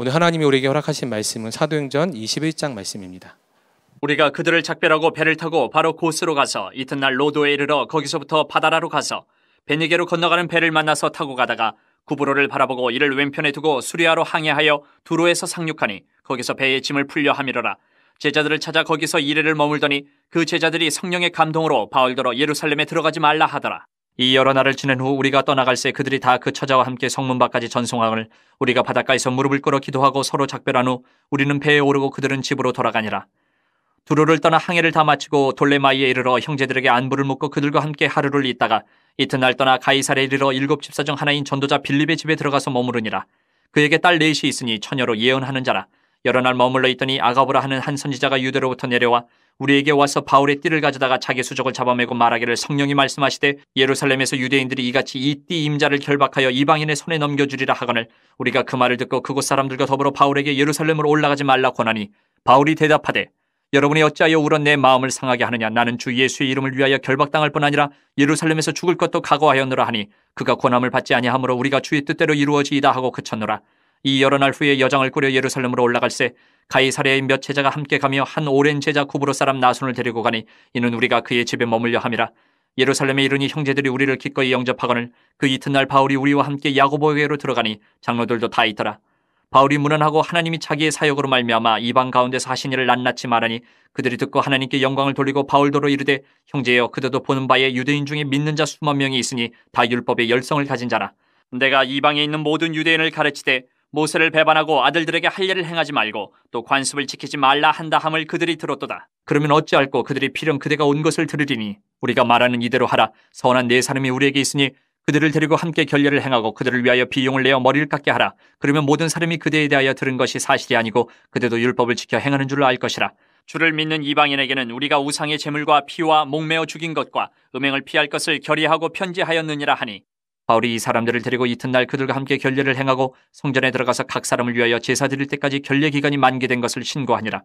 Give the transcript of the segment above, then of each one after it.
오늘 하나님이 우리에게 허락하신 말씀은 사도행전 21장 말씀입니다. 우리가 그들을 작별하고 배를 타고 바로 고스로 가서 이튿날 로도에 이르러 거기서부터 바다라로 가서 베니게로 건너가는 배를 만나서 타고 가다가 구부로를 바라보고 이를 왼편에 두고 수리아로 항해하여 두로에서 상륙하니 거기서 배의 짐을 풀려 함이로라 제자들을 찾아 거기서 이래를 머물더니 그 제자들이 성령의 감동으로 바울더러 예루살렘에 들어가지 말라 하더라. 이 여러 날을 지낸 후 우리가 떠나갈새 그들이 다 그 처자와 함께 성문 밖까지 전송함을 우리가 바닷가에서 무릎을 꿇어 기도하고 서로 작별한 후 우리는 배에 오르고 그들은 집으로 돌아가니라. 두루를 떠나 항해를 다 마치고 돌레마이에 이르러 형제들에게 안부를 묻고 그들과 함께 하루를 있다가 이튿날 떠나 가이사레 이르러 일곱 집사 중 하나인 전도자 빌립의 집에 들어가서 머무르니라. 그에게 딸 넷이 있으니 처녀로 예언하는 자라. 여러 날 머물러 있더니 아가보라 하는 한 선지자가 유대로부터 내려와 우리에게 와서 바울의 띠를 가져다가 자기 수적을 잡아매고 말하기를 성령이 말씀하시되 예루살렘에서 유대인들이 이같이 이 띠 임자를 결박하여 이방인의 손에 넘겨주리라 하거늘 우리가 그 말을 듣고 그곳 사람들과 더불어 바울에게 예루살렘으로 올라가지 말라 권하니 바울이 대답하되 여러분이 어찌하여 우런 내 마음을 상하게 하느냐 나는 주 예수의 이름을 위하여 결박당할 뿐 아니라 예루살렘에서 죽을 것도 각오하였느라 하니 그가 권함을 받지 아니하므로 우리가 주의 뜻대로 이루어지이다 하고 그쳤노라 이 여러 날 후에 여장을 꾸려 예루살렘으로 올라갈세 가이사랴의 몇 제자가 함께 가며 한 오랜 제자 구브로 사람 나손을 데리고 가니 이는 우리가 그의 집에 머물려 함이라 예루살렘에 이르니 형제들이 우리를 기꺼이 영접하거늘 그 이튿날 바울이 우리와 함께 야고보에게로 들어가니 장로들도 다 있더라 바울이 무난하고 하나님이 자기의 사역으로 말미암아 이방 가운데서 하신 일을 낱낱이 말하니 그들이 듣고 하나님께 영광을 돌리고 바울도로 이르되 형제여 그대도 보는 바에 유대인 중에 믿는 자 수만 명이 있으니 다 율법의 열성을 가진 자라 내가 이방에 있는 모든 유대인을 가르치되 모세를 배반하고 아들들에게 할 일을 행하지 말고 또 관습을 지키지 말라 한다함을 그들이 들었도다. 그러면 어찌할꼬 그들이 필연 그대가 온 것을 들으리니 우리가 말하는 이대로 하라. 선한 네 사람이 우리에게 있으니 그들을 데리고 함께 결례를 행하고 그들을 위하여 비용을 내어 머리를 깎게 하라. 그러면 모든 사람이 그대에 대하여 들은 것이 사실이 아니고 그대도 율법을 지켜 행하는 줄을 알 것이라. 주를 믿는 이방인에게는 우리가 우상의 재물과 피와 목매어 죽인 것과 음행을 피할 것을 결의하고 편지하였느니라 하니 바울이 이 사람들을 데리고 이튿날 그들과 함께 결례를 행하고 성전에 들어가서 각 사람을 위하여 제사 드릴 때까지 결례 기간이 만기된 것을 신고하니라.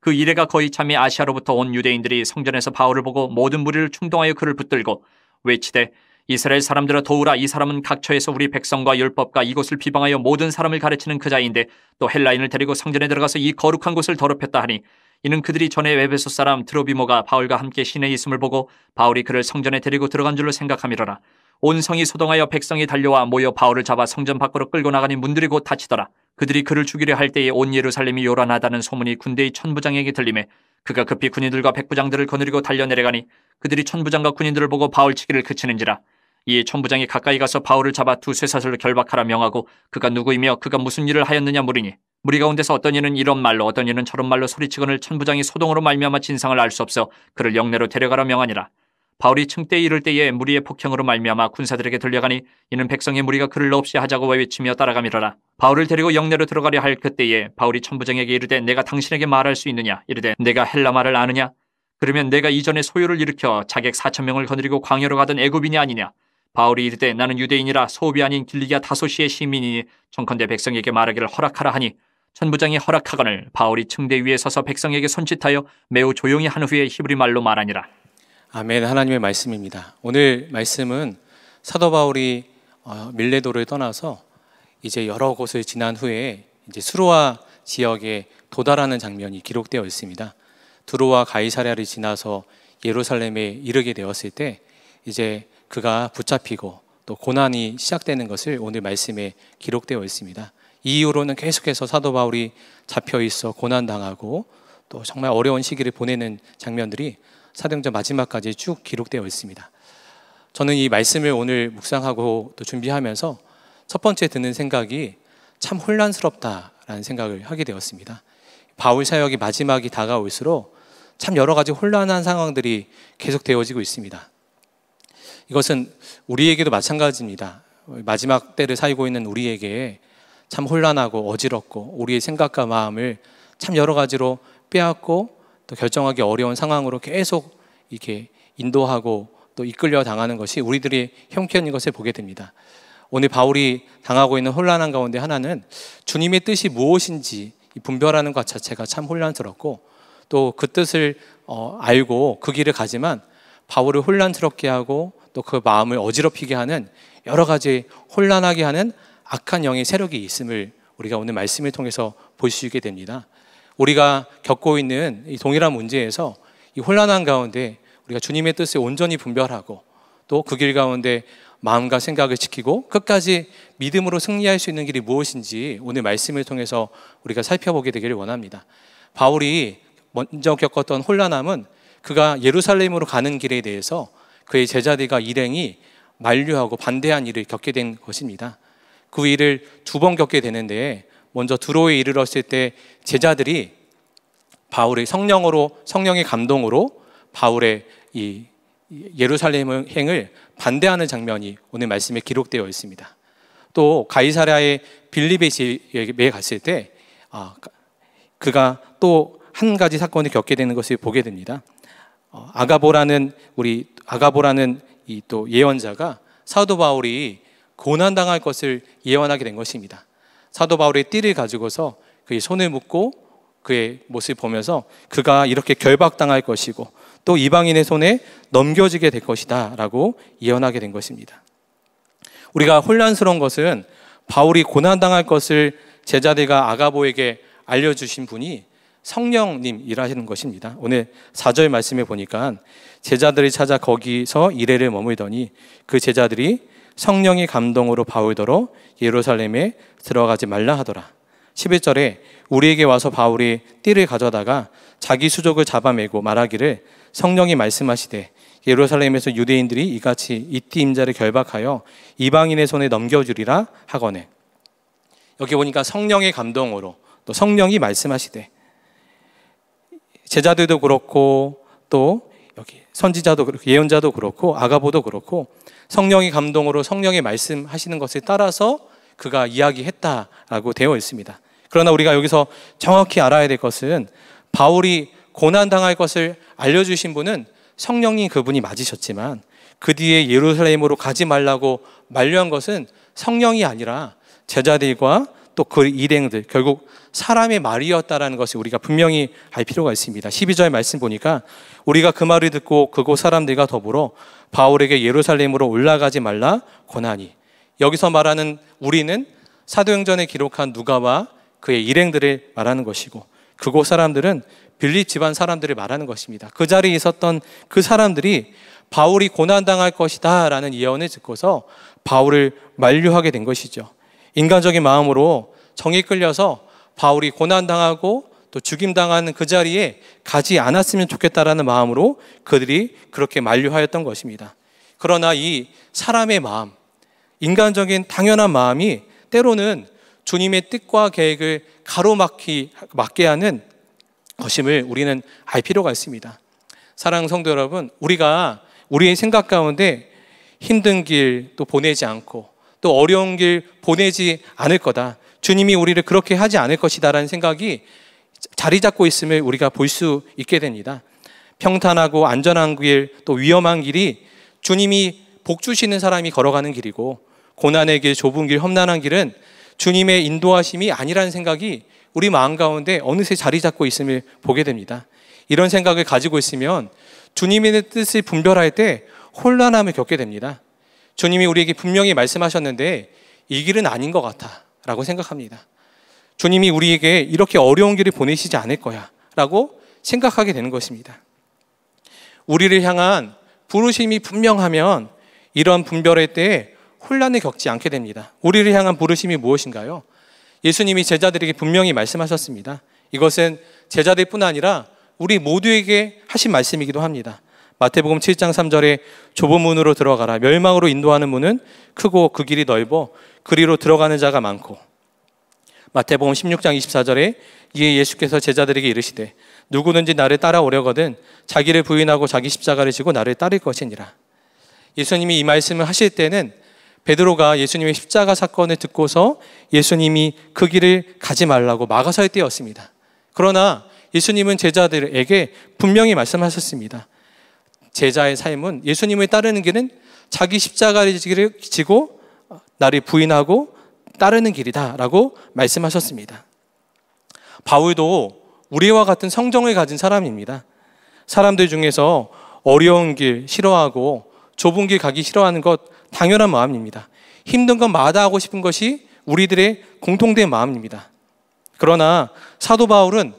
그 일에가 거의 참이 아시아로부터 온 유대인들이 성전에서 바울을 보고 모든 무리를 충동하여 그를 붙들고 외치되 이스라엘 사람들아 도우라 이 사람은 각처에서 우리 백성과 율법과 이곳을 비방하여 모든 사람을 가르치는 그자인데 또 헬라인을 데리고 성전에 들어가서 이 거룩한 곳을 더럽혔다 하니 이는 그들이 전에 에베소 사람 드로비모가 바울과 함께 시내에 있음을 보고 바울이 그를 성전에 데리고 들어간 줄로 생각함이로라 온 성이 소동하여 백성이 달려와 모여 바울을 잡아 성전 밖으로 끌고 나가니 문들이 곧 닫히더라. 그들이 그를 죽이려 할 때에 온 예루살렘이 요란하다는 소문이 군대의 천부장에게 들림에 그가 급히 군인들과 백부장들을 거느리고 달려내려가니 그들이 천부장과 군인들을 보고 바울치기를 그치는지라. 이에 천부장이 가까이 가서 바울을 잡아 두 쇠사슬로 결박하라 명하고 그가 누구이며 그가 무슨 일을 하였느냐 물으니 무리 가운데서 어떤 이는 이런 말로 어떤 이는 저런 말로 소리치거늘 천부장이 소동으로 말미암아 진상을 알 수 없어 그를 영내로 데려가라 명하니라. 바울이 층대에 이를 때에 무리의 폭행으로 말미암아 군사들에게 들려가니 이는 백성의 무리가 그를 없이 하자고 외치며 따라가미러라. 바울을 데리고 영내로 들어가려 할 그때에 바울이 천부장에게 이르되 내가 당신에게 말할 수 있느냐 이르되 내가 헬라말을 아느냐 그러면 내가 이전에 소유를 일으켜 자객 4천 명을 거느리고 광야로 가던 애굽인이 아니냐 바울이 이르되 나는 유대인이라 소비 아닌 길리기아 다소시의 시민이니 정컨대 백성에게 말하기를 허락하라 하니 천부장이 허락하거늘 바울이 층대 위에 서서 백성에게 손짓하여 매우 조용히 한 후에 히브리 말로 말하니라 아멘 하나님의 말씀입니다. 오늘 말씀은 사도 바울이 어, 밀레도를 떠나서 이제 여러 곳을 지난 후에 이제 수로아 지역에 도달하는 장면이 기록되어 있습니다. 두로와 가이사랴를 지나서 예루살렘에 이르게 되었을 때 이제 그가 붙잡히고 또 고난이 시작되는 것을 오늘 말씀에 기록되어 있습니다. 이후로는 계속해서 사도 바울이 잡혀 있어 고난 당하고 또 정말 어려운 시기를 보내는 장면들이 사도행전 마지막까지 쭉 기록되어 있습니다. 저는 이 말씀을 오늘 묵상하고 또 준비하면서 첫 번째 드는 생각이 참 혼란스럽다라는 생각을 하게 되었습니다. 바울 사역이 마지막이 다가올수록 참 여러 가지 혼란한 상황들이 계속 되어지고 있습니다. 이것은 우리에게도 마찬가지입니다. 마지막 때를 살고 있는 우리에게 참 혼란하고 어지럽고 우리의 생각과 마음을 참 여러 가지로 빼앗고 또 결정하기 어려운 상황으로 계속 이렇게 인도하고 또 이끌려 당하는 것이 우리들이 형편인 것을 보게 됩니다. 오늘 바울이 당하고 있는 혼란한 가운데 하나는 주님의 뜻이 무엇인지 분별하는 것 자체가 참 혼란스럽고 또 그 뜻을 어, 알고 그 길을 가지만 바울을 혼란스럽게 하고 또 그 마음을 어지럽히게 하는 여러 가지 혼란하게 하는 악한 영의 세력이 있음을 우리가 오늘 말씀을 통해서 볼 수 있게 됩니다. 우리가 겪고 있는 이 동일한 문제에서 이 혼란한 가운데 우리가 주님의 뜻을 온전히 분별하고 또 그 길 가운데 마음과 생각을 지키고 끝까지 믿음으로 승리할 수 있는 길이 무엇인지 오늘 말씀을 통해서 우리가 살펴보게 되기를 원합니다. 바울이 먼저 겪었던 혼란함은 그가 예루살렘으로 가는 길에 대해서 그의 제자들과 일행이 만류하고 반대한 일을 겪게 된 것입니다. 그 일을 두 번 겪게 되는데 먼저 두로에 이르렀을 때 제자들이 바울의 성령으로 성령의 감동으로 바울의 이 예루살렘 행을 반대하는 장면이 오늘 말씀에 기록되어 있습니다. 또 가이사랴의 빌리베시에 갔을 때 아, 그가 또 한 가지 사건을 겪게 되는 것을 보게 됩니다. 어, 아가보라는 우리 아가보라는 이 또 예언자가 사도 바울이 고난 당할 것을 예언하게 된 것입니다. 사도 바울의 띠를 가지고서 그의 손을 묶고 그의 모습을 보면서 그가 이렇게 결박당할 것이고 또 이방인의 손에 넘겨지게 될 것이다 라고 예언하게 된 것입니다. 우리가 혼란스러운 것은 바울이 고난당할 것을 제자들과 아가보에게 알려주신 분이 성령님 일하는 것입니다. 오늘 4절 말씀에 보니까 제자들이 찾아 거기서 이래를 머물더니 그 제자들이 성령의 감동으로 바울더러 예루살렘에 들어가지 말라 하더라. 11절에 우리에게 와서 바울이 띠를 가져다가 자기 수족을 잡아매고 말하기를 성령이 말씀하시되 예루살렘에서 유대인들이 이같이 이띠 임자를 결박하여 이방인의 손에 넘겨주리라 하거늘 여기 보니까 성령의 감동으로 또 성령이 말씀하시되 제자들도 그렇고 또 선지자도 그렇고 예언자도 그렇고 아가보도 그렇고 성령이 감동으로 성령의 말씀하시는 것에 따라서 그가 이야기했다라고 되어 있습니다. 그러나 우리가 여기서 정확히 알아야 될 것은 바울이 고난 당할 것을 알려 주신 분은 성령이 그분이 맞으셨지만 그 뒤에 예루살렘으로 가지 말라고 만류한 것은 성령이 아니라 제자들과 또그 일행들 결국 사람의 말이었다라는 것을 우리가 분명히 알 필요가 있습니다. 12절 말씀 보니까 우리가 그 말을 듣고 그곳 사람들과 더불어 바울에게 예루살렘으로 올라가지 말라 권하니 여기서 말하는 우리는 사도행전에 기록한 누가와 그의 일행들을 말하는 것이고 그곳 사람들은 빌립 집안 사람들을 말하는 것입니다. 그 자리에 있었던 그 사람들이 바울이 고난당할 것이다 라는 예언을 듣고서 바울을 만류하게 된 것이죠. 인간적인 마음으로 정이 끌려서 바울이 고난당하고 또 죽임당하는 그 자리에 가지 않았으면 좋겠다라는 마음으로 그들이 그렇게 만류하였던 것입니다. 그러나 이 사람의 마음, 인간적인 당연한 마음이 때로는 주님의 뜻과 계획을 가로막히, 막게 하는 것임을 우리는 알 필요가 있습니다. 사랑 성도 여러분, 우리가 우리의 생각 가운데 힘든 길 또 보내지 않고 또 어려운 길 보내지 않을 거다. 주님이 우리를 그렇게 하지 않을 것이다라는 생각이 자리 잡고 있음을 우리가 볼 수 있게 됩니다. 평탄하고 안전한 길, 또 위험한 길이 주님이 복 주시는 사람이 걸어가는 길이고 고난의 길, 좁은 길, 험난한 길은 주님의 인도하심이 아니라는 생각이 우리 마음 가운데 어느새 자리 잡고 있음을 보게 됩니다. 이런 생각을 가지고 있으면 주님의 뜻을 분별할 때 혼란함을 겪게 됩니다. 주님이 우리에게 분명히 말씀하셨는데 이 길은 아닌 것 같아. 라고 생각합니다. 주님이 우리에게 이렇게 어려운 길을 보내시지 않을 거야 라고 생각하게 되는 것입니다. 우리를 향한 부르심이 분명하면 이런 분별의 때에 혼란을 겪지 않게 됩니다. 우리를 향한 부르심이 무엇인가요? 예수님이 제자들에게 분명히 말씀하셨습니다. 이것은 제자들뿐 아니라 우리 모두에게 하신 말씀이기도 합니다. 마태복음 7장 3절에 좁은 문으로 들어가라. 멸망으로 인도하는 문은 크고 그 길이 넓어 그리로 들어가는 자가 많고. 마태복음 16장 24절에 이에 예수께서 제자들에게 이르시되 누구든지 나를 따라오려거든 자기를 부인하고 자기 십자가를 지고 나를 따를 것이니라. 예수님이 이 말씀을 하실 때는 베드로가 예수님의 십자가 사건을 듣고서 예수님이 그 길을 가지 말라고 막아설 때였습니다. 그러나 예수님은 제자들에게 분명히 말씀하셨습니다. 제자의 삶은 예수님을 따르는 길은 자기 십자가를 지고 어, 나를 부인하고 따르는 길이다라고 말씀하셨습니다. 바울도 우리와 같은 성정을 가진 사람입니다. 사람들 중에서 어려운 길 싫어하고 좁은 길 가기 싫어하는 것 당연한 마음입니다. 힘든 건 마다하고 싶은 것이 우리들의 공통된 마음입니다. 그러나 사도 바울은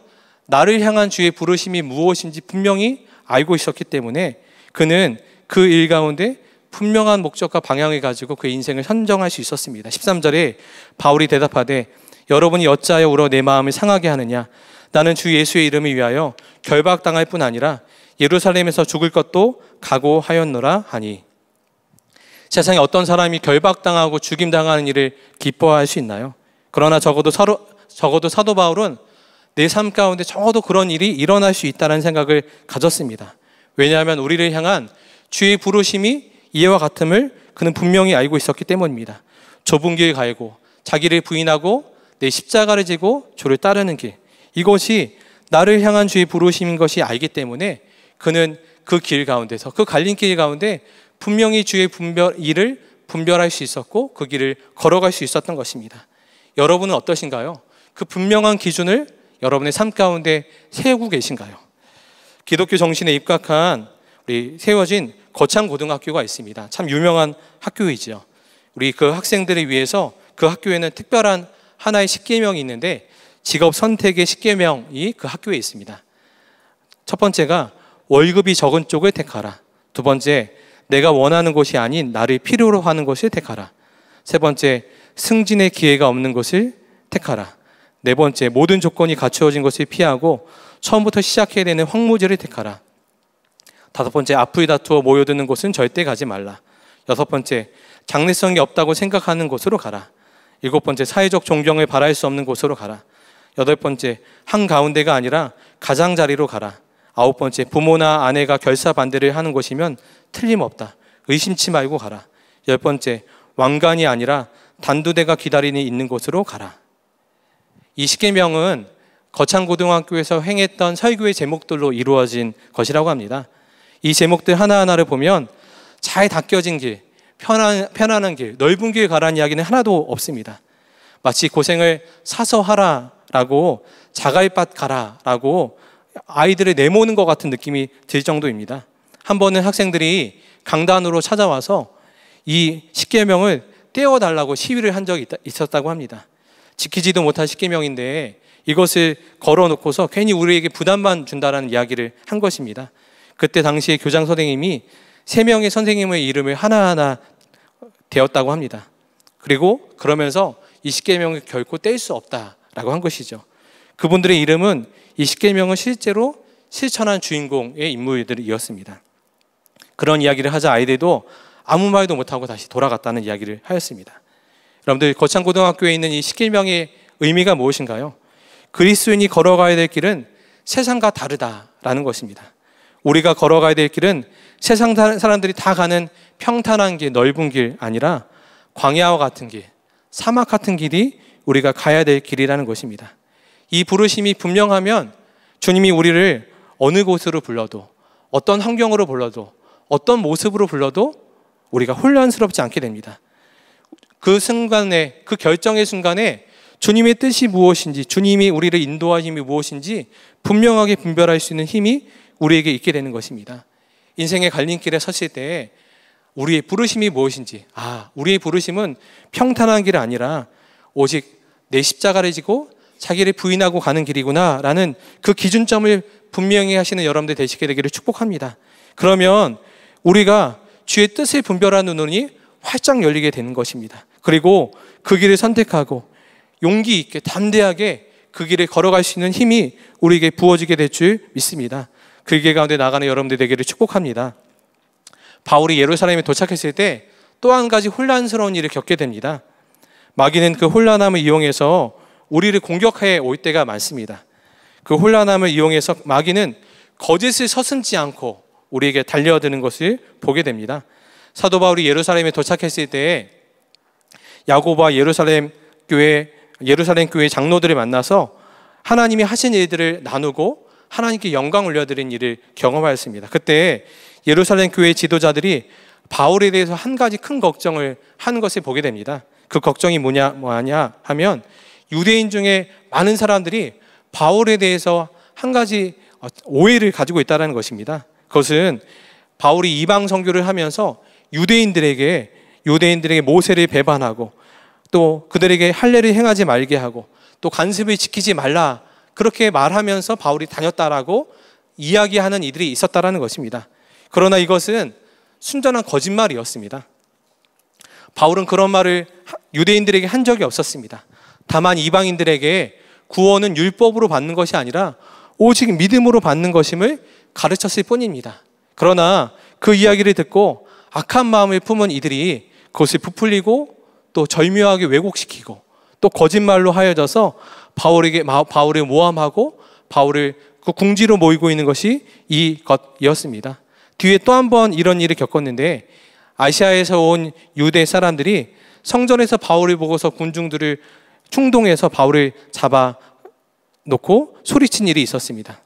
나를 향한 주의 부르심이 무엇인지 분명히 알고 있었기 때문에 그는 그 일 가운데 분명한 목적과 방향을 가지고 그 인생을 선정할 수 있었습니다. 13절에 바울이 대답하되 여러분이 여자여 울어 내 마음을 상하게 하느냐 나는 주 예수의 이름을 위하여 결박당할 뿐 아니라 예루살렘에서 죽을 것도 각오하였노라 하니 세상에 어떤 사람이 결박당하고 죽임당하는 일을 기뻐할 수 있나요? 그러나 적어도, 서로, 적어도 사도 바울은 내삶 가운데 적어도 그런 일이 일어날 수 있다는 생각을 가졌습니다. 왜냐하면 우리를 향한 주의 부르심이 이해와 같음을 그는 분명히 알고 있었기 때문입니다. 좁은 길 가고 자기를 부인하고 내 십자가를 지고 주를 따르는 길 이것이 나를 향한 주의 부르심인 것이 알기 때문에 그는 그 길 가운데서 그 갈림길 가운데 분명히 주의 분별 일을 분별할 수 있었고 그 길을 걸어갈 수 있었던 것입니다. 여러분은 어떠신가요? 그 분명한 기준을 여러분의 삶 가운데 세우고 계신가요? 기독교 정신에 입각한 우리 세워진 거창 고등학교가 있습니다. 참 유명한 학교이죠. 우리 그 학생들을 위해서 그 학교에는 특별한 하나의 십계명이 있는데 직업 선택의 십계명이 그 학교에 있습니다. 첫 번째가 월급이 적은 쪽을 택하라. 두 번째, 내가 원하는 것이 아닌 나를 필요로 하는 것을 택하라. 세 번째, 승진의 기회가 없는 것을 택하라. 네 번째, 모든 조건이 갖추어진 것을 피하고 처음부터 시작해야 되는 황무지를 택하라. 다섯 번째, 앞을 다투어 모여드는 곳은 절대 가지 말라. 여섯 번째, 장래성이 없다고 생각하는 곳으로 가라. 일곱 번째, 사회적 존경을 바랄 수 없는 곳으로 가라. 여덟 번째, 한가운데가 아니라 가장자리로 가라. 아홉 번째, 부모나 아내가 결사반대를 하는 곳이면 틀림없다. 의심치 말고 가라. 열 번째, 왕관이 아니라 단두대가 기다리니 있는 곳으로 가라. 이 십계명은 거창고등학교에서 행했던 설교의 제목들로 이루어진 것이라고 합니다. 이 제목들 하나하나를 보면 잘 닦여진 길, 편안, 편안한 길, 넓은 길 가란 이야기는 하나도 없습니다. 마치 고생을 사서 하라라고 자갈밭 가라라고 아이들을 내모는 것 같은 느낌이 들 정도입니다. 한 번은 학생들이 강단으로 찾아와서 이 십계명을 떼어달라고 시위를 한 적이 있었다고 합니다. 지키지도 못한 십계명인데 이것을 걸어놓고서 괜히 우리에게 부담만 준다라는 이야기를 한 것입니다. 그때 당시에 교장 선생님이 세 명의 선생님의 이름을 하나하나 되었다고 합니다. 그리고 그러면서 이 십계명을 결코 뗄 수 없다라고 한 것이죠. 그분들의 이름은 이 십계명을 실제로 실천한 주인공의 인물들이었습니다. 그런 이야기를 하자 아이들도 아무 말도 못하고 다시 돌아갔다는 이야기를 하였습니다. 여러분들 거창고등학교에 있는 이 십계명의 의미가 무엇인가요? 그리스인이 걸어가야 될 길은 세상과 다르다라는 것입니다. 우리가 걸어가야 될 길은 세상 사람들이 다 가는 평탄한 길, 넓은 길 아니라 광야와 같은 길, 사막 같은 길이 우리가 가야 될 길이라는 것입니다. 이 부르심이 분명하면 주님이 우리를 어느 곳으로 불러도 어떤 환경으로 불러도 어떤 모습으로 불러도 우리가 혼란스럽지 않게 됩니다. 그 순간에 그 결정의 순간에 주님의 뜻이 무엇인지 주님이 우리를 인도하힘이 무엇인지 분명하게 분별할 수 있는 힘이 우리에게 있게 되는 것입니다. 인생의 갈림길에 섰을 때 우리의 부르심이 무엇인지 아 우리의 부르심은 평탄한 길이 아니라 오직 내 십자가를 지고 자기를 부인하고 가는 길이구나라는 그 기준점을 분명히 하시는 여러분들 되시게 되기를 축복합니다. 그러면 우리가 주의 뜻을 분별하는 눈이 활짝 열리게 되는 것입니다. 그리고 그 길을 선택하고 용기 있게 담대하게 그 길을 걸어갈 수 있는 힘이 우리에게 부어지게 될 줄 믿습니다. 그 길 가운데 나가는 여러분들 되기를 축복합니다. 바울이 예루살렘에 도착했을 때 또 한 가지 혼란스러운 일을 겪게 됩니다. 마귀는 그 혼란함을 이용해서 우리를 공격해 올 때가 많습니다. 그 혼란함을 이용해서 마귀는 거짓을 서슴지 않고 우리에게 달려드는 것을 보게 됩니다. 사도 바울이 예루살렘에 도착했을 때에 야고보와 예루살렘 교회 예루살렘 교회 장로들을 만나서 하나님이 하신 일들을 나누고 하나님께 영광 올려드린 일을 경험하였습니다. 그때 예루살렘 교회 지도자들이 바울에 대해서 한 가지 큰 걱정을 한 것을 보게 됩니다. 그 걱정이 뭐냐, 뭐냐 하면 유대인 중에 많은 사람들이 바울에 대해서 한 가지 오해를 가지고 있다는 것입니다. 그것은 바울이 이방 선교를 하면서 유대인들에게 유대인들에게 모세를 배반하고 또 그들에게 할례를 행하지 말게 하고 또 간습을 지키지 말라 그렇게 말하면서 바울이 다녔다라고 이야기하는 이들이 있었다라는 것입니다. 그러나 이것은 순전한 거짓말이었습니다. 바울은 그런 말을 유대인들에게 한 적이 없었습니다. 다만 이방인들에게 구원은 율법으로 받는 것이 아니라 오직 믿음으로 받는 것임을 가르쳤을 뿐입니다. 그러나 그 이야기를 듣고 악한 마음을 품은 이들이 그것이 부풀리고 또 절묘하게 왜곡시키고 또 거짓말로 하여져서 바울에게 바울을 모함하고 바울을 그 궁지로 모이고 있는 것이 이것이었습니다. 뒤에 또 한 번 이런 일을 겪었는데 아시아에서 온 유대 사람들이 성전에서 바울을 보고서 군중들을 충동해서 바울을 잡아 놓고 소리친 일이 있었습니다.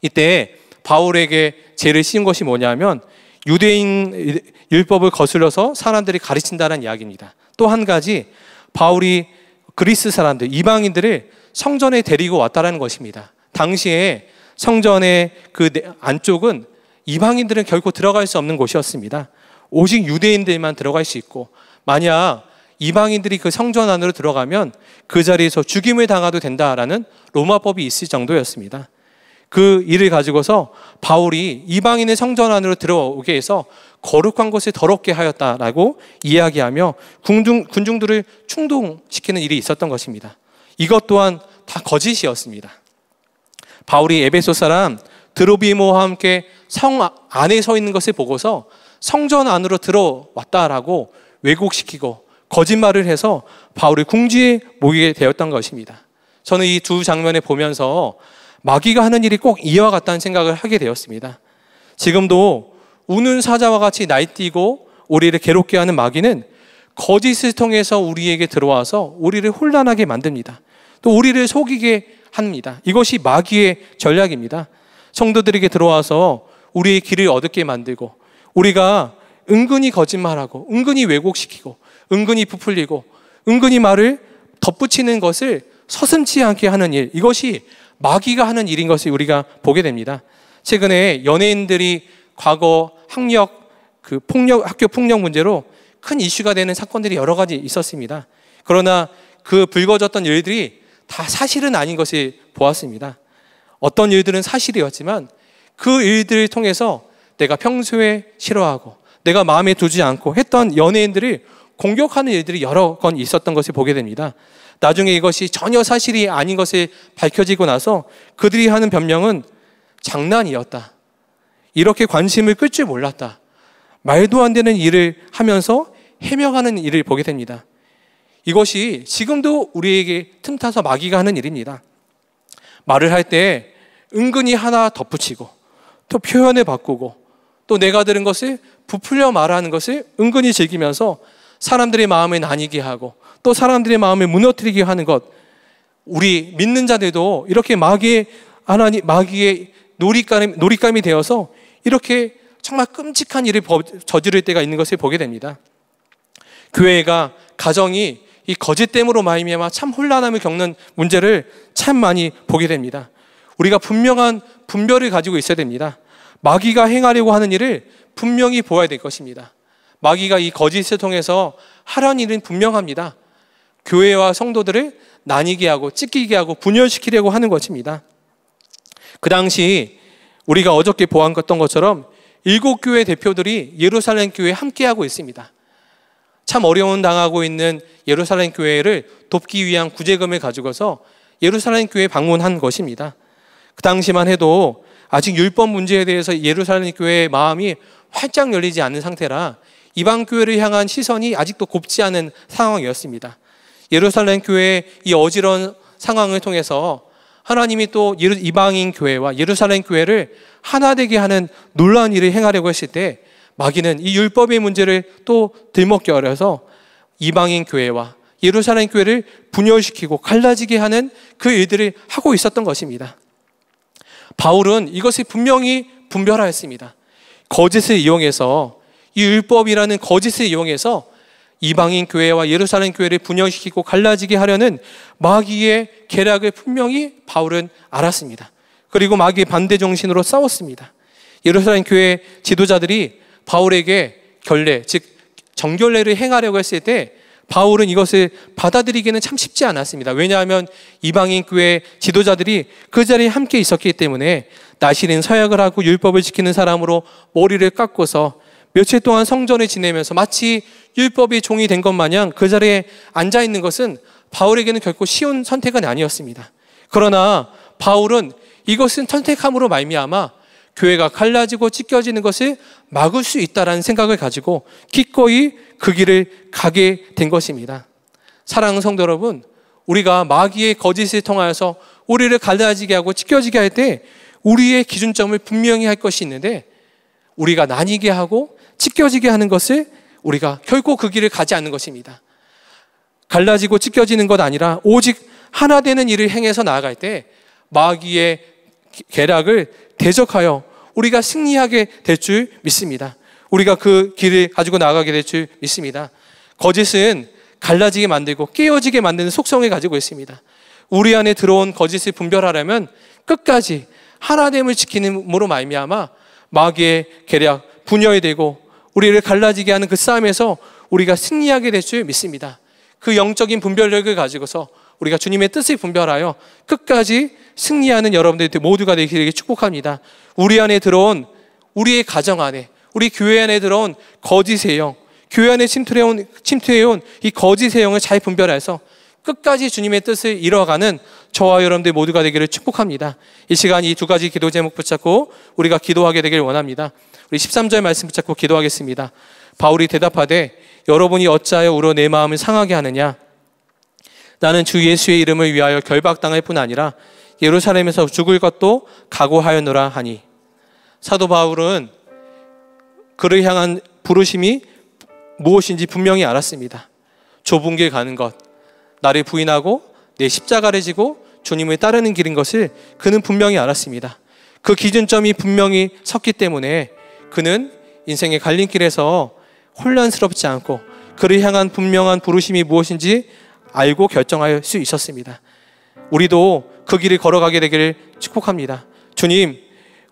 이때 바울에게 죄를 씌운 것이 뭐냐면 유대인 율법을 거슬러서 사람들이 가르친다는 이야기입니다. 또 한 가지 바울이 그리스 사람들 이방인들을 성전에 데리고 왔다라는 것입니다. 당시에 성전의 그 안쪽은 이방인들은 결코 들어갈 수 없는 곳이었습니다. 오직 유대인들만 들어갈 수 있고 만약 이방인들이 그 성전 안으로 들어가면 그 자리에서 죽임을 당하도 된다라는 로마법이 있을 정도였습니다. 그 일을 가지고서 바울이 이방인의 성전 안으로 들어오게 해서 거룩한 것을 더럽게 하였다라고 이야기하며 군중, 군중들을 충동시키는 일이 있었던 것입니다. 이것 또한 다 거짓이었습니다. 바울이 에베소 사람 드로비모와 함께 성 안에 서 있는 것을 보고서 성전 안으로 들어왔다라고 왜곡시키고 거짓말을 해서 바울을 궁지에 모이게 되었던 것입니다. 저는 이 두 장면을 보면서 마귀가 하는 일이 꼭 이와 같다는 생각을 하게 되었습니다. 지금도 우는 사자와 같이 날뛰고 우리를 괴롭게 하는 마귀는 거짓을 통해서 우리에게 들어와서 우리를 혼란하게 만듭니다. 또 우리를 속이게 합니다. 이것이 마귀의 전략입니다. 성도들에게 들어와서 우리의 길을 어둡게 만들고 우리가 은근히 거짓말하고 은근히 왜곡시키고 은근히 부풀리고 은근히 말을 덧붙이는 것을 서슴지 않게 하는 일 이것이 마귀가 하는 일인 것을 우리가 보게 됩니다. 최근에 연예인들이 과거 학력, 그 폭력, 학교 폭력 문제로 큰 이슈가 되는 사건들이 여러 가지 있었습니다. 그러나 그 불거졌던 일들이 다 사실은 아닌 것을 보았습니다. 어떤 일들은 사실이었지만 그 일들을 통해서 내가 평소에 싫어하고 내가 마음에 두지 않고 했던 연예인들을 공격하는 일들이 여러 건 있었던 것을 보게 됩니다. 나중에 이것이 전혀 사실이 아닌 것이 밝혀지고 나서 그들이 하는 변명은 장난이었다. 이렇게 관심을 끌 줄 몰랐다. 말도 안 되는 일을 하면서 해명하는 일을 보게 됩니다. 이것이 지금도 우리에게 틈타서 마귀가 하는 일입니다. 말을 할 때 은근히 하나 덧붙이고 또 표현을 바꾸고 또 내가 들은 것을 부풀려 말하는 것을 은근히 즐기면서 사람들의 마음을 나뉘게 하고 또 사람들의 마음을 무너뜨리게 하는 것. 우리 믿는 자들도 이렇게 마귀의 하나님 마귀의 놀잇감 놀잇감이 되어서 이렇게 정말 끔찍한 일을 저지를 때가 있는 것을 보게 됩니다. 교회가 가정이 이 거짓됨으로 말미암아 참 혼란함을 겪는 문제를 참 많이 보게 됩니다. 우리가 분명한 분별을 가지고 있어야 됩니다. 마귀가 행하려고 하는 일을 분명히 보아야 될 것입니다. 마귀가 이 거짓을 통해서 하려는 일은 분명합니다. 교회와 성도들을 나뉘게 하고 찢기게 하고 분열시키려고 하는 것입니다. 그 당시 우리가 어저께 보았던 것처럼 일곱 교회 대표들이 예루살렘 교회에 함께하고 있습니다. 참 어려운 당하고 있는 예루살렘 교회를 돕기 위한 구제금을 가지고서 예루살렘 교회 방문한 것입니다. 그 당시만 해도 아직 율법 문제에 대해서 예루살렘 교회의 마음이 활짝 열리지 않은 상태라 이방 교회를 향한 시선이 아직도 곱지 않은 상황이었습니다. 예루살렘 교회의 이 어지러운 상황을 통해서 하나님이 또 이방인 교회와 예루살렘 교회를 하나 되게 하는 놀라운 일을 행하려고 했을 때 마귀는 이 율법의 문제를 또 들먹게 어려서 이방인 교회와 예루살렘 교회를 분열시키고 갈라지게 하는 그 일들을 하고 있었던 것입니다. 바울은 이것을 분명히 분별하였습니다. 거짓을 이용해서 이 율법이라는 거짓을 이용해서 이방인 교회와 예루살렘 교회를 분열시키고 갈라지게 하려는 마귀의 계략을 분명히 바울은 알았습니다. 그리고 마귀의 반대 정신으로 싸웠습니다. 예루살렘 교회 지도자들이 바울에게 결례, 즉 정결례를 행하려고 했을 때 바울은 이것을 받아들이기는 참 쉽지 않았습니다. 왜냐하면 이방인 교회 지도자들이 그 자리에 함께 있었기 때문에 나시린 서약을 하고 율법을 지키는 사람으로 머리를 깎고서 며칠 동안 성전에 지내면서 마치 율법이 종이 된 것 마냥 그 자리에 앉아 있는 것은 바울에게는 결코 쉬운 선택은 아니었습니다. 그러나 바울은 이것은 선택함으로 말미암아 교회가 갈라지고 찢겨지는 것을 막을 수 있다라는 생각을 가지고 기꺼이 그 길을 가게 된 것입니다. 사랑하는 성도 여러분, 우리가 마귀의 거짓을 통하여서 우리를 갈라지게 하고 찢겨지게 할 때 우리의 기준점을 분명히 할 것이 있는데 우리가 나뉘게 하고 찢겨지게 하는 것을 우리가 결코 그 길을 가지 않는 것입니다. 갈라지고 찢겨지는 것 아니라 오직 하나 되는 일을 행해서 나아갈 때 마귀의 계략을 대적하여 우리가 승리하게 될 줄 믿습니다. 우리가 그 길을 가지고 나아가게 될 줄 믿습니다. 거짓은 갈라지게 만들고 깨어지게 만드는 속성을 가지고 있습니다. 우리 안에 들어온 거짓을 분별하려면 끝까지 하나됨을 지키는 으로 말미암아 마귀의 계략 분열이 되고 우리를 갈라지게 하는 그 싸움에서 우리가 승리하게 될 줄 믿습니다. 그 영적인 분별력을 가지고서 우리가 주님의 뜻을 분별하여 끝까지 승리하는 여러분들 모두가 되기를 축복합니다. 우리 안에 들어온 우리의 가정 안에, 우리 교회 안에 들어온 거짓의 영, 교회 안에 침투해온, 침투해온 이 거짓의 영을 잘 분별해서 끝까지 주님의 뜻을 이뤄가는 저와 여러분들 모두가 되기를 축복합니다. 이 시간 이 두 가지 기도 제목 붙잡고 우리가 기도하게 되길 원합니다. 우리 13절 말씀 붙잡고 기도하겠습니다. 바울이 대답하되 여러분이 어찌하여 우러 내 마음을 상하게 하느냐? 나는 주 예수의 이름을 위하여 결박당할 뿐 아니라 예루살렘에서 죽을 것도 각오하였노라 하니 사도 바울은 그를 향한 부르심이 무엇인지 분명히 알았습니다. 좁은 길 가는 것, 나를 부인하고 내 십자가를 지고 주님을 따르는 길인 것을 그는 분명히 알았습니다. 그 기준점이 분명히 섰기 때문에 그는 인생의 갈림길에서 혼란스럽지 않고 그를 향한 분명한 부르심이 무엇인지 알고 결정할 수 있었습니다. 우리도 그 길을 걸어가게 되기를 축복합니다. 주님,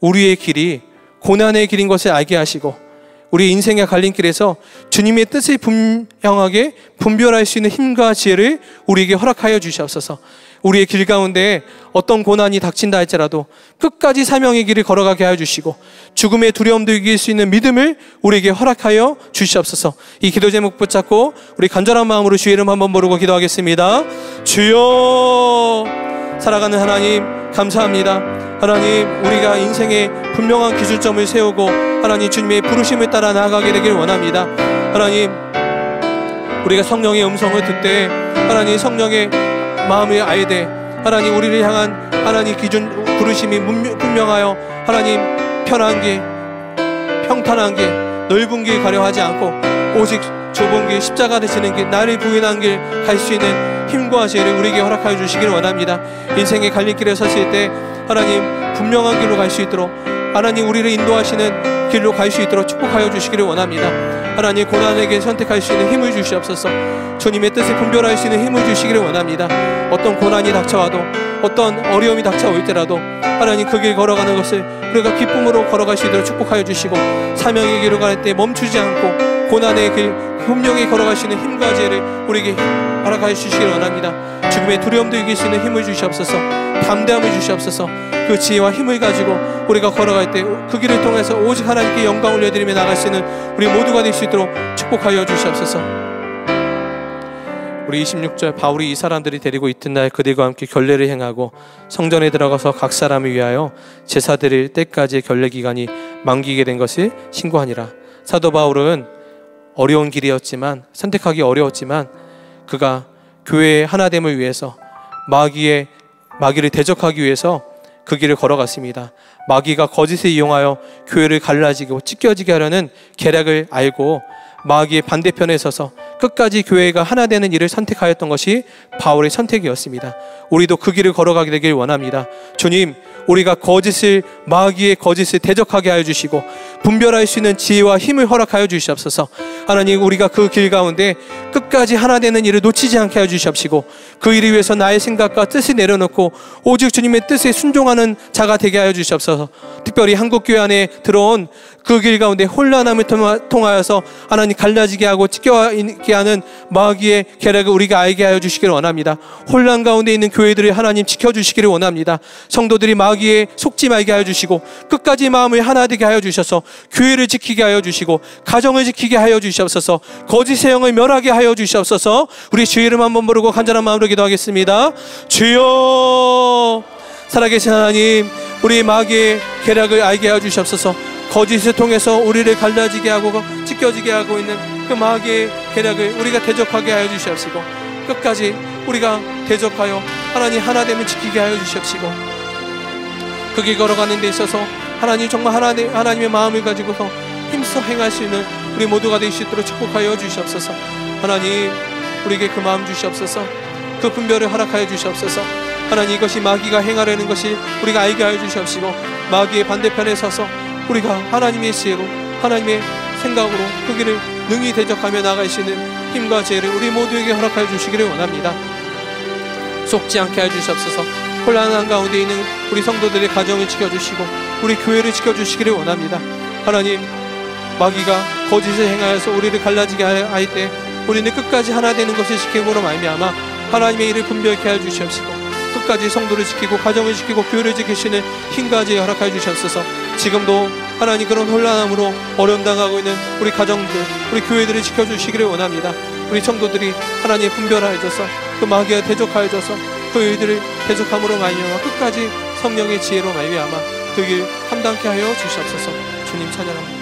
우리의 길이 고난의 길인 것을 알게 하시고 우리 인생의 갈림길에서 주님의 뜻을 분명하게 분별할 수 있는 힘과 지혜를 우리에게 허락하여 주시옵소서. 우리의 길 가운데 어떤 고난이 닥친다 할지라도 끝까지 사명의 길을 걸어가게 하여 주시고 죽음의 두려움도 이길 수 있는 믿음을 우리에게 허락하여 주시옵소서. 이 기도 제목 붙잡고 우리 간절한 마음으로 주의 이름 한번 부르고 기도하겠습니다. 주여 살아가는 하나님 감사합니다. 하나님 우리가 인생에 분명한 기준점을 세우고 하나님 주님의 부르심을 따라 나아가게 되길 원합니다. 하나님 우리가 성령의 음성을 듣되 하나님 성령의 마음을 알되 하나님 우리를 향한 하나님 기준 부르심이 분명하여 하나님 편한 길 평탄한 길 넓은 길 가려 하지 않고 오직 좁은 길 십자가 되시는 길 나를 부인한 길 갈 수 있는 힘과 지혜를 우리에게 허락하여 주시기를 원합니다 인생의 갈림길에 섰을 때 하나님 분명한 길로 갈 수 있도록 하나님 우리를 인도하시는 길로 갈 수 있도록 축복하여 주시기를 원합니다 하나님 고난에게 선택할 수 있는 힘을 주시옵소서 주님의 뜻을 분별할 수 있는 힘을 주시기를 원합니다 어떤 고난이 닥쳐와도 어떤 어려움이 닥쳐올 때라도 하나님 그 길 걸어가는 것을 우리가 기쁨으로 걸어갈 수 있도록 축복하여 주시고 사명의 길을 갈 때 멈추지 않고 고난의 그협력히 걸어가시는 힘과 지혜를 우리에게 알아가 주시길 원합니다 죽음의 두려움도 이기시는 힘을 주시옵소서 담대함을 주시옵소서 그 지혜와 힘을 가지고 우리가 걸어갈 때 그 길을 통해서 오직 하나님께 영광 올려드리며 나갈 수 있는 우리 모두가 될 수 있도록 축복하여 주시옵소서 우리 26절 바울이 이 사람들이 데리고 이튿날 그들과 함께 결례를 행하고 성전에 들어가서 각 사람을 위하여 제사 드릴 때까지의 결례 기간이 만기게 된 것을 신고하니라 사도 바울은 어려운 길이었지만 선택하기 어려웠지만 그가 교회의 하나됨을 위해서 마귀의 마귀를 대적하기 위해서 그 길을 걸어갔습니다. 마귀가 거짓을 이용하여 교회를 갈라지고 찢겨지게 하려는 계략을 알고 마귀의 반대편에 서서 끝까지 교회가 하나 되는 일을 선택하였던 것이 바울의 선택이었습니다. 우리도 그 길을 걸어가게 되길 원합니다. 주님, 우리가 거짓을 마귀의 거짓을 대적하게 하여 주시고 분별할 수 있는 지혜와 힘을 허락하여 주시옵소서. 하나님 우리가 그 길 가운데 끝까지 하나 되는 일을 놓치지 않게 하여 주시옵시고 그 일을 위해서 나의 생각과 뜻을 내려놓고 오직 주님의 뜻에 순종하는 자가 되게 하여 주시옵소서. 특별히 한국 교회 안에 들어온 그 길 가운데 혼란함을 통하여서 하나님 갈라지게 하고 찢겨 있게 하는 마귀의 계략을 우리가 알게 하여 주시기를 원합니다. 혼란 가운데 있는 교회들을 하나님 지켜 주시기를 원합니다. 성도들이 마귀 거기에 속지 말게 하여 주시고 끝까지 마음을 하나 되게 하여 주셔서 교회를 지키게 하여 주시고 가정을 지키게 하여 주시옵소서 거짓의 영을 멸하게 하여 주시옵소서 우리 주 이름 한번 부르고 간절한 마음으로 기도하겠습니다 주여 살아계신 하나님 우리 마귀의 계략을 알게 하여 주시옵소서 거짓을 통해서 우리를 갈라지게 하고 찢겨지게 하고 있는 그 마귀의 계략을 우리가 대적하게 하여 주시옵시고 끝까지 우리가 대적하여 하나님 하나 되면 지키게 하여 주시옵시고 그길 걸어가는 데 있어서 하나님 정말 하나님, 하나님의 마음을 가지고서 힘써 행하시는 우리 모두가 될 수 있도록 축복하여 주시옵소서 하나님 우리에게 그 마음 주시옵소서 그 분별을 허락하여 주시옵소서 하나님 이것이 마귀가 행하려는 것이 우리가 알게 하여 주시옵시고 마귀의 반대편에 서서 우리가 하나님의 시혜로 하나님의 생각으로 그 길을 능히 대적하며 나갈 수 있는 힘과 지혜를 우리 모두에게 허락하여 주시기를 원합니다 속지 않게 하여 주시옵소서 혼란 한가운데 있는 우리 성도들의 가정을 지켜주시고 우리 교회를 지켜주시기를 원합니다. 하나님 마귀가 거짓을 행하여서 우리를 갈라지게 할때 우리는 끝까지 하나 되는 것을 지킴으로 말미암아 하나님의 일을 분별케 하 주시옵시고 끝까지 성도를 지키고 가정을 지키고 교회를 지키시는 힘과 지허락하 주시옵소서 지금도 하나님 그런 혼란함으로 어려움 당하고 있는 우리 가정들 우리 교회들을 지켜주시기를 원합니다 우리 성도들이 하나님 분별하여져서 그 마귀와 대적하여져서 그일들을 계속함으로 말미암아 끝까지 성령의 지혜로 말미암아 되길 그 함당케 하여 주시옵소서 주님 찬양합니다.